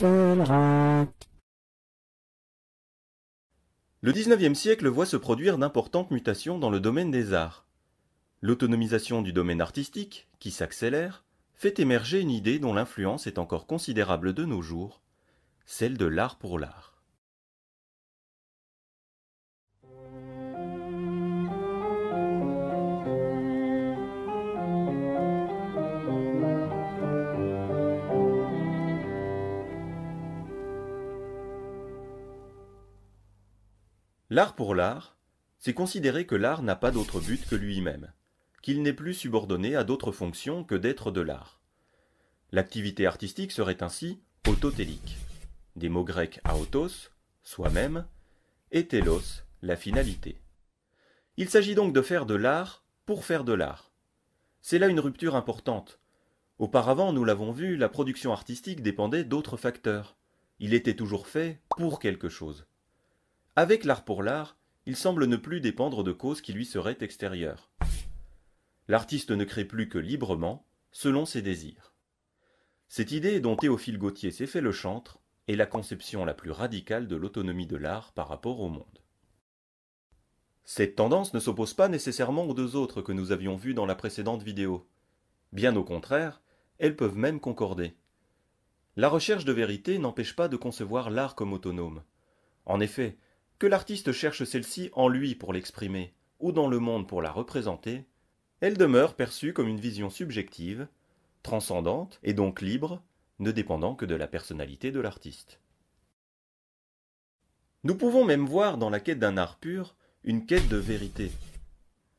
Le Le XIXe siècle voit se produire d'importantes mutations dans le domaine des arts. L'autonomisation du domaine artistique, qui s'accélère, fait émerger une idée dont l'influence est encore considérable de nos jours, celle de l'art pour l'art. L'art pour l'art, c'est considérer que l'art n'a pas d'autre but que lui-même, qu'il n'est plus subordonné à d'autres fonctions que d'être de l'art. L'activité artistique serait ainsi autotélique. Des mots grecs autos, soi-même, et telos, la finalité. Il s'agit donc de faire de l'art pour faire de l'art. C'est là une rupture importante. Auparavant, nous l'avons vu, la production artistique dépendait d'autres facteurs. Il était toujours fait pour quelque chose. Avec l'art pour l'art, il semble ne plus dépendre de causes qui lui seraient extérieures. L'artiste ne crée plus que librement, selon ses désirs. Cette idée dont Théophile Gautier s'est fait le chantre est la conception la plus radicale de l'autonomie de l'art par rapport au monde. Cette tendance ne s'oppose pas nécessairement aux deux autres que nous avions vues dans la précédente vidéo. Bien au contraire, elles peuvent même concorder. La recherche de vérité n'empêche pas de concevoir l'art comme autonome. En effet, que l'artiste cherche celle-ci en lui pour l'exprimer, ou dans le monde pour la représenter, elle demeure perçue comme une vision subjective, transcendante et donc libre, ne dépendant que de la personnalité de l'artiste. Nous pouvons même voir dans la quête d'un art pur une quête de vérité.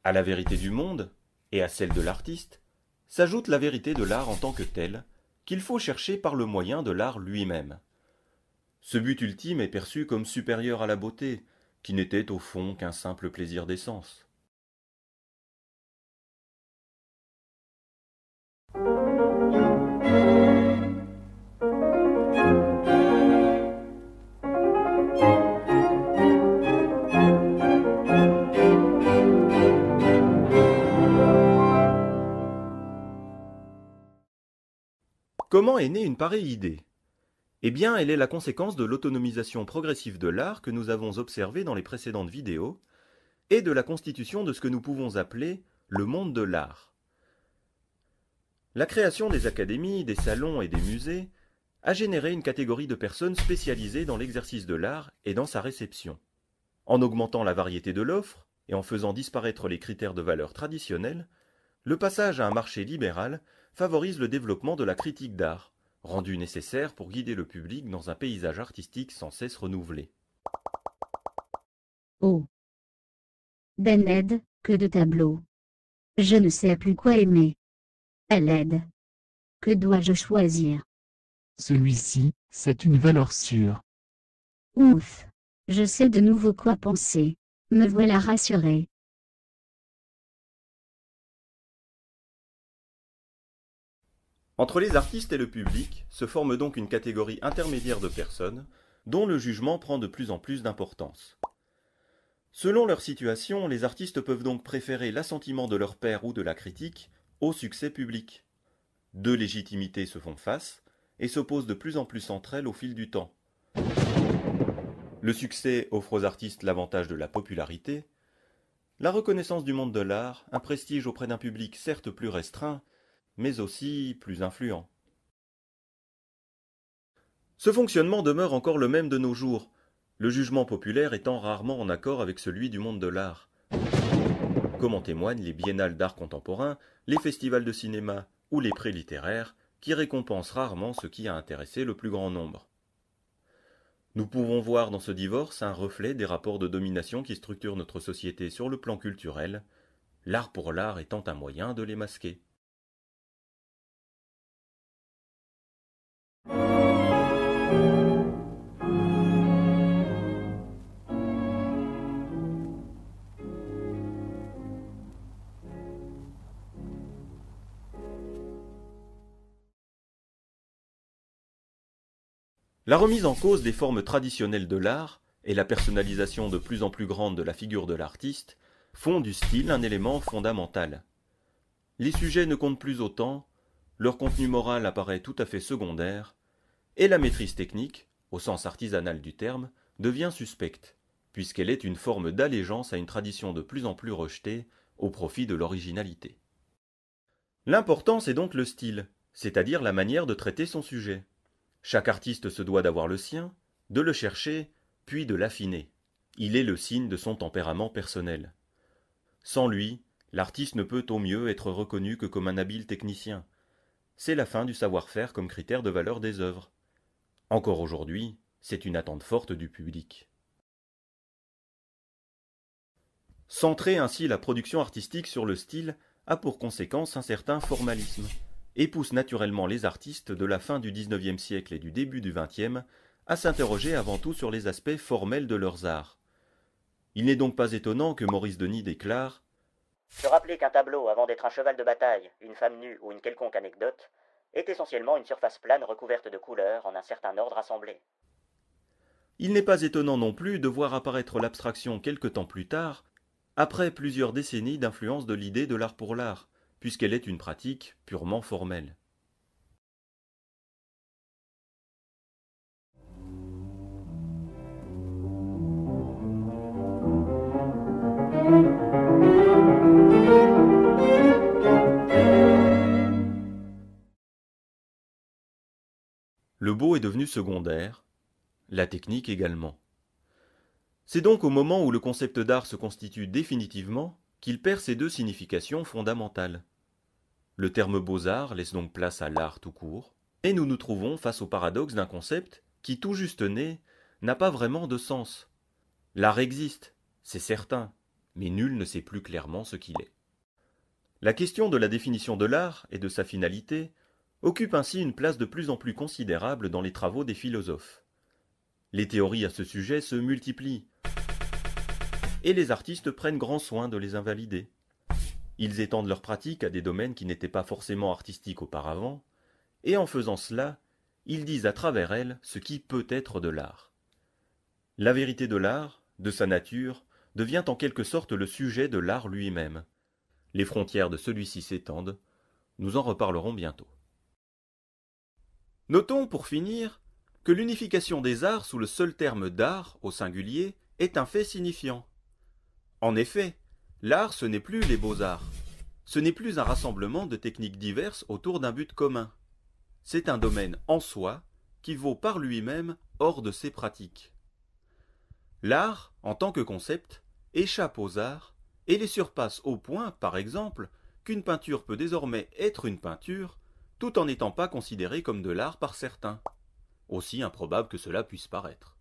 À la vérité du monde, et à celle de l'artiste, s'ajoute la vérité de l'art en tant que tel, qu'il faut chercher par le moyen de l'art lui-même. Ce but ultime est perçu comme supérieur à la beauté, qui n'était au fond qu'un simple plaisir des sens. Comment est née une pareille idée eh bien, elle est la conséquence de l'autonomisation progressive de l'art que nous avons observée dans les précédentes vidéos, et de la constitution de ce que nous pouvons appeler le monde de l'art. La création des académies, des salons et des musées a généré une catégorie de personnes spécialisées dans l'exercice de l'art et dans sa réception. En augmentant la variété de l'offre et en faisant disparaître les critères de valeur traditionnels, le passage à un marché libéral favorise le développement de la critique d'art, rendu nécessaire pour guider le public dans un paysage artistique sans cesse renouvelé. Oh Ben que de tableaux Je ne sais plus quoi aimer. Elle aide. Que dois-je choisir Celui-ci, c'est une valeur sûre. Ouf Je sais de nouveau quoi penser. Me voilà rassuré. Entre les artistes et le public se forme donc une catégorie intermédiaire de personnes dont le jugement prend de plus en plus d'importance. Selon leur situation, les artistes peuvent donc préférer l'assentiment de leur père ou de la critique au succès public. Deux légitimités se font face et s'opposent de plus en plus entre elles au fil du temps. Le succès offre aux artistes l'avantage de la popularité, la reconnaissance du monde de l'art, un prestige auprès d'un public certes plus restreint, mais aussi plus influent. Ce fonctionnement demeure encore le même de nos jours, le jugement populaire étant rarement en accord avec celui du monde de l'art. Comme en témoignent les biennales d'art contemporain, les festivals de cinéma ou les prix littéraires, qui récompensent rarement ce qui a intéressé le plus grand nombre. Nous pouvons voir dans ce divorce un reflet des rapports de domination qui structurent notre société sur le plan culturel, l'art pour l'art étant un moyen de les masquer. La remise en cause des formes traditionnelles de l'art et la personnalisation de plus en plus grande de la figure de l'artiste font du style un élément fondamental. Les sujets ne comptent plus autant, leur contenu moral apparaît tout à fait secondaire, et la maîtrise technique, au sens artisanal du terme, devient suspecte, puisqu'elle est une forme d'allégeance à une tradition de plus en plus rejetée au profit de l'originalité. L'important c'est donc le style, c'est-à-dire la manière de traiter son sujet. Chaque artiste se doit d'avoir le sien, de le chercher, puis de l'affiner. Il est le signe de son tempérament personnel. Sans lui, l'artiste ne peut au mieux être reconnu que comme un habile technicien. C'est la fin du savoir-faire comme critère de valeur des œuvres. Encore aujourd'hui, c'est une attente forte du public. Centrer ainsi la production artistique sur le style a pour conséquence un certain formalisme et pousse naturellement les artistes de la fin du XIXe siècle et du début du XXe à s'interroger avant tout sur les aspects formels de leurs arts. Il n'est donc pas étonnant que Maurice Denis déclare Se rappeler qu'un tableau, avant d'être un cheval de bataille, une femme nue ou une quelconque anecdote, est essentiellement une surface plane recouverte de couleurs en un certain ordre assemblé. Il n'est pas étonnant non plus de voir apparaître l'abstraction quelque temps plus tard, après plusieurs décennies d'influence de l'idée de l'art pour l'art, puisqu'elle est une pratique purement formelle. Le beau est devenu secondaire, la technique également. C'est donc au moment où le concept d'art se constitue définitivement qu'il perd ses deux significations fondamentales. Le terme beaux-arts laisse donc place à l'art tout court, et nous nous trouvons face au paradoxe d'un concept qui, tout juste né, n'a pas vraiment de sens. L'art existe, c'est certain, mais nul ne sait plus clairement ce qu'il est. La question de la définition de l'art et de sa finalité occupe ainsi une place de plus en plus considérable dans les travaux des philosophes. Les théories à ce sujet se multiplient, et les artistes prennent grand soin de les invalider. Ils étendent leurs pratiques à des domaines qui n'étaient pas forcément artistiques auparavant, et en faisant cela, ils disent à travers elles ce qui peut être de l'art. La vérité de l'art, de sa nature, devient en quelque sorte le sujet de l'art lui-même. Les frontières de celui-ci s'étendent, nous en reparlerons bientôt. Notons, pour finir, que l'unification des arts sous le seul terme d'art, au singulier, est un fait signifiant. En effet, L'art, ce n'est plus les beaux-arts. Ce n'est plus un rassemblement de techniques diverses autour d'un but commun. C'est un domaine en soi qui vaut par lui-même hors de ses pratiques. L'art, en tant que concept, échappe aux arts et les surpasse au point, par exemple, qu'une peinture peut désormais être une peinture tout en n'étant pas considérée comme de l'art par certains, aussi improbable que cela puisse paraître.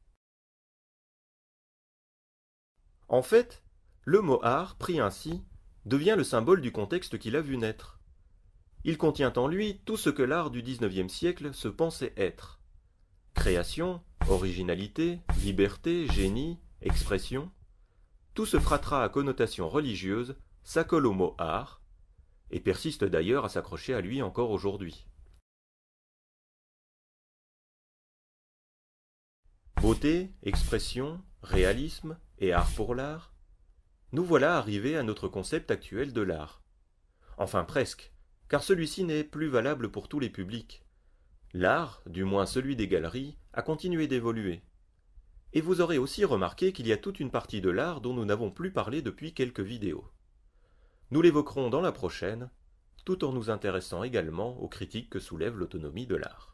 En fait, le mot art, pris ainsi, devient le symbole du contexte qu'il a vu naître. Il contient en lui tout ce que l'art du XIXe siècle se pensait être. Création, originalité, liberté, génie, expression, tout ce fratras à connotation religieuse s'accole au mot art, et persiste d'ailleurs à s'accrocher à lui encore aujourd'hui. Beauté, expression, réalisme et art pour l'art nous voilà arrivés à notre concept actuel de l'art. Enfin presque, car celui-ci n'est plus valable pour tous les publics. L'art, du moins celui des galeries, a continué d'évoluer. Et vous aurez aussi remarqué qu'il y a toute une partie de l'art dont nous n'avons plus parlé depuis quelques vidéos. Nous l'évoquerons dans la prochaine, tout en nous intéressant également aux critiques que soulève l'autonomie de l'art.